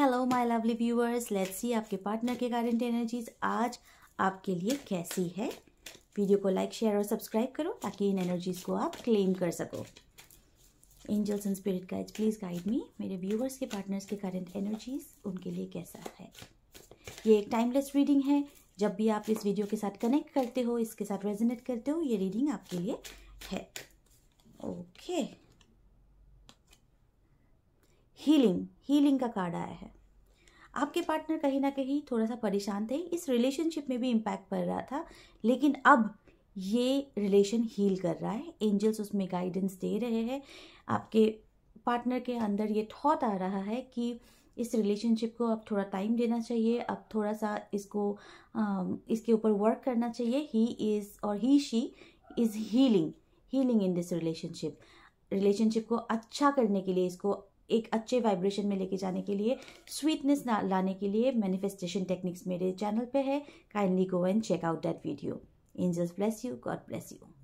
Hello my lovely viewers let's see आपके partner के current energies आज आपके लिए कैसी है वीडियो को लाइक शेयर और सब्सक्राइब करो ताकि इन एनर्जीज को आप क्लेम कर सको angels and spirit guides please guide me मेरे व्यूअर्स के पार्टनर्स के करंट एनर्जीज उनके लिए कैसा है ये एक टाइमलेस रीडिंग है जब भी आप इस वीडियो के साथ कनेक्ट करते हो इसके साथ रेजोनेट करते हो ये रीडिंग आपके लिए है ओके okay. हीलिंग हीलिंग का कार्ड आया है आपके पार्टनर कहीं ना कहीं थोड़ा सा परेशान थे इस रिलेशनशिप में भी इम्पैक्ट पड़ रहा था लेकिन अब ये रिलेशन हील कर रहा है एंजल्स उसमें गाइडेंस दे रहे हैं आपके पार्टनर के अंदर ये थॉट आ रहा है कि इस रिलेशनशिप को अब थोड़ा टाइम देना चाहिए अब थोड़ा सा इसको इसके ऊपर वर्क करना चाहिए ही इज़ और he she is healing healing in this relationship relationship को अच्छा करने के लिए इसको एक अच्छे वाइब्रेशन में लेके जाने के लिए स्वीटनेस लाने के लिए मैनिफेस्टेशन टेक्निक्स मेरे चैनल पे है kindly go and check out that video angels bless you God bless you